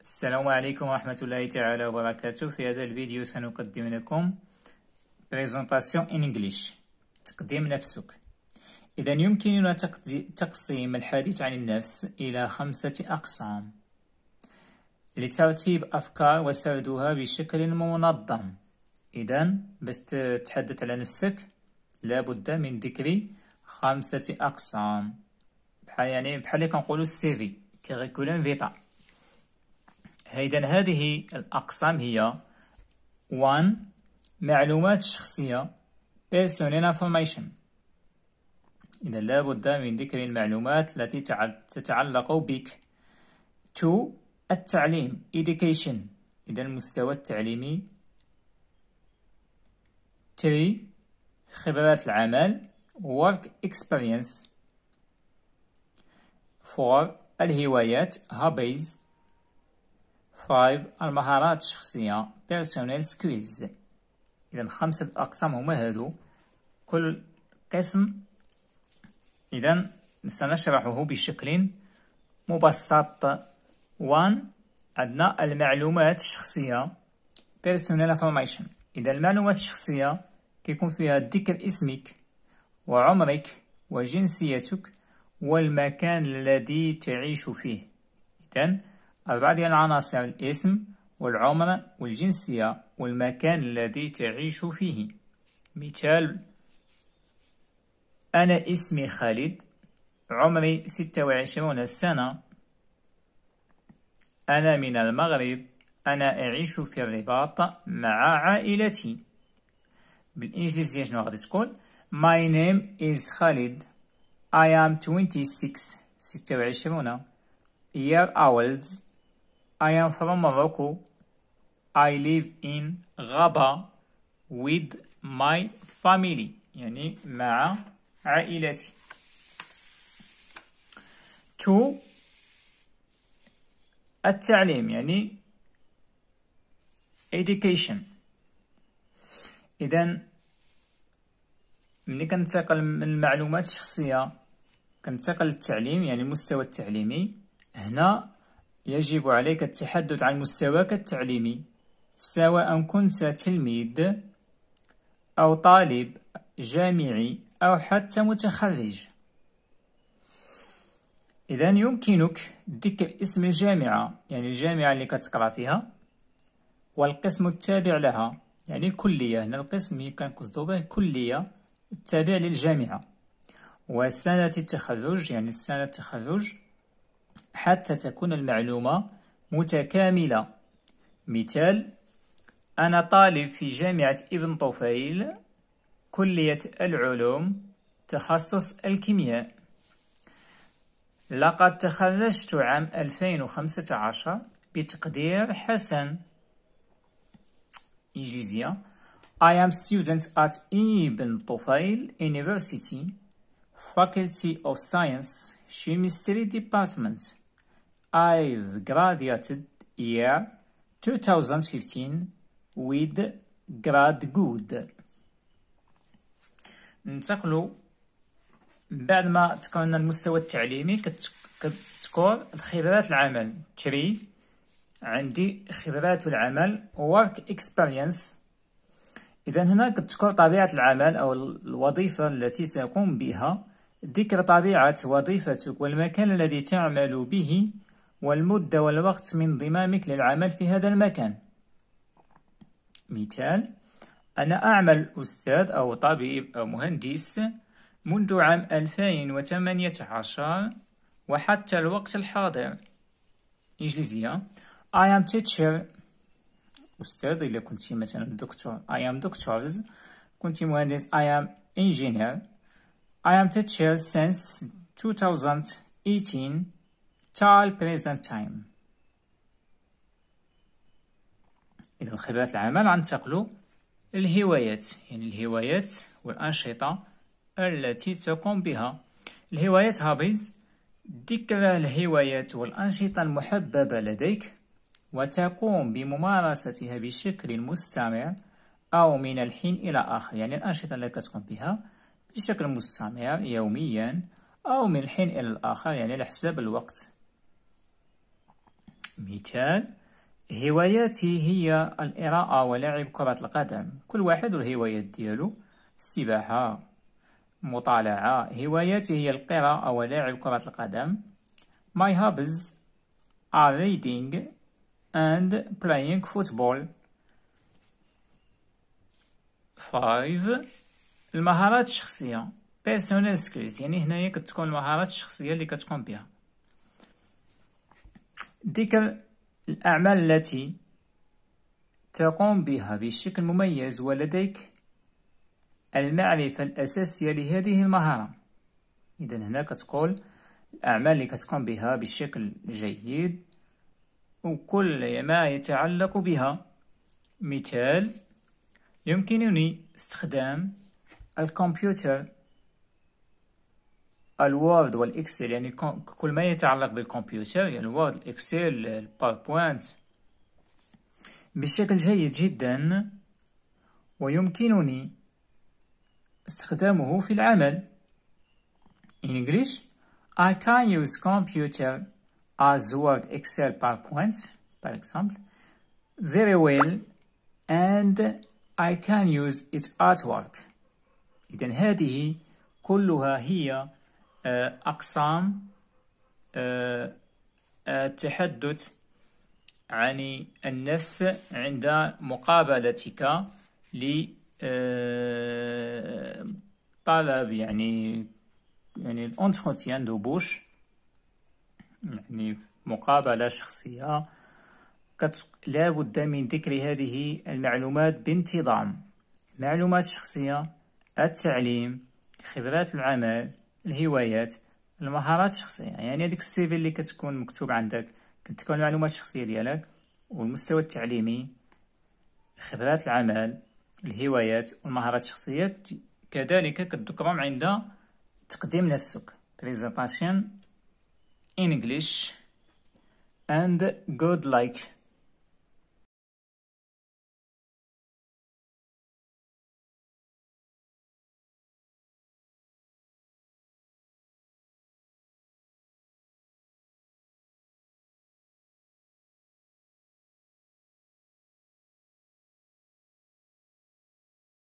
السلام عليكم ورحمة الله تعالى وبركاته في هذا الفيديو سنقدم لكم بريزونتاسيون ان انجليش تقديم نفسك إذا يمكننا تقسيم الحديث عن النفس إلى خمسة أقسام لترتيب أفكار وسردها بشكل منظم إذا باش تتحدث على نفسك لابد من ذكر خمسة أقسام بحال يعني بحال اللي كنقولو السيفي كيغيكولون فيتا هيدا هذه الأقسام هي 1 معلومات شخصية personal information إذا لابد من ذكر المعلومات التي تتعلق بك 2 التعليم education إذا المستوى التعليمي 3 خبرات العمل work experience 4 الهوايات hobbies 5 المهارات الشخصية personal skills إذا خمسة أقسام هما هادو كل قسم إذا سنشرحه بشكل مبسط 1 عندنا المعلومات الشخصية personal information إذا المعلومات الشخصية كيكون فيها ذكر اسمك وعمرك وجنسيتك والمكان الذي تعيش فيه إذا ديال العناصر يعني الاسم والعمر والجنسية والمكان الذي تعيش فيه مثال أنا اسمي خالد عمري ستة وعشرون سنة أنا من المغرب أنا أعيش في الرباط مع عائلتي بالإنجليزية شنو غادي تقول My name is Khalid I am 26 وعشرون year olds I am from Morocco. I live in غابة with my family يعني مع عائلتي. To التعليم يعني education. إذن ملي كنتقل من المعلومات الشخصية كنتقل التعليم يعني المستوى التعليمي هنا يجب عليك التحدث عن مستواك التعليمي سواء كنت تلميذ أو طالب جامعي أو حتى متخرج إذا يمكنك ذكر اسم الجامعة يعني الجامعة اللي كتقرأ فيها والقسم التابع لها يعني كلية هنا القسم اللي كان به كلية التابع للجامعة وسنة التخرج يعني سنة التخرج حتى تكون المعلومة متكاملة مثال أنا طالب في جامعة ابن طفيل كلية العلوم تخصص الكيمياء لقد تخرجت عام 2015 بتقدير حسن إنجليزية I am student at Ibn Tufail University Faculty of Science Chemistry Department I've graduated year 2015 with grad good ننتقلوا بعد ما تكون المستوى التعليمي كتكون الخبرات العمل تري عندي خبرات العمل work experience اذا هنا كتذكر طبيعه العمل او الوظيفه التي تقوم بها ذكر طبيعه وظيفتك والمكان الذي تعمل به والمدة والوقت من انضمامك للعمل في هذا المكان مثال أنا أعمل أستاذ أو طبيب أو مهندس منذ عام 2018 وحتى الوقت الحاضر إنجليزية I am teacher أستاذ إلا كنت مثلا دكتور I am doctors كنت مهندس I am engineer I am teacher since 2018 till بريزنت تايم إذا الخبرات العمل غننتقلوا للهوايات يعني الهوايات والأنشطة التي تقوم بها الهوايات هابيز ذكر الهوايات والأنشطة المحببة لديك وتقوم بممارستها بشكل مستمر أو من الحين إلى آخر يعني الأنشطة التي تقوم بها بشكل مستمر يوميا أو من الحين إلى الآخر يعني على حساب الوقت مثال هواياتي هي القراءة ولعب كرة القدم كل واحد الهوايات ديالو السباحة مطالعة هواياتي هي القراءة ولعب كرة القدم My hobbies are reading and playing football Five المهارات الشخصية personal skills يعني هنايا كتكون المهارات الشخصية اللي كتقوم بها ذكر الأعمال التي تقوم بها بشكل مميز ولديك المعرفة الأساسية لهذه المهارة إذا هنا كتقول الأعمال اللي كتقوم بها بشكل جيد وكل ما يتعلق بها مثال يمكنني استخدام الكمبيوتر الوورد والاكسل يعني كل ما يتعلق بالكمبيوتر يعني الوورد الاكسل الباوربوينت بشكل جيد جدا ويمكنني استخدامه في العمل In English I can use computer as Word, Excel, PowerPoint for example very well and I can use it at work إذن هذه كلها هي آه، أقسام التحدث آه، آه، عن النفس عند مقابلتك لطلب يعني يعني الانتروتيان دو بوش يعني مقابلة شخصية لا بد من ذكر هذه المعلومات بانتظام معلومات شخصية التعليم خبرات العمل الهوايات المهارات الشخصيه يعني هذيك السي في اللي كتكون مكتوب عندك كتكون المعلومات الشخصيه ديالك والمستوى التعليمي خبرات العمل الهوايات والمهارات الشخصيه كذلك كتذكرهم عند تقديم نفسك presentation English and good like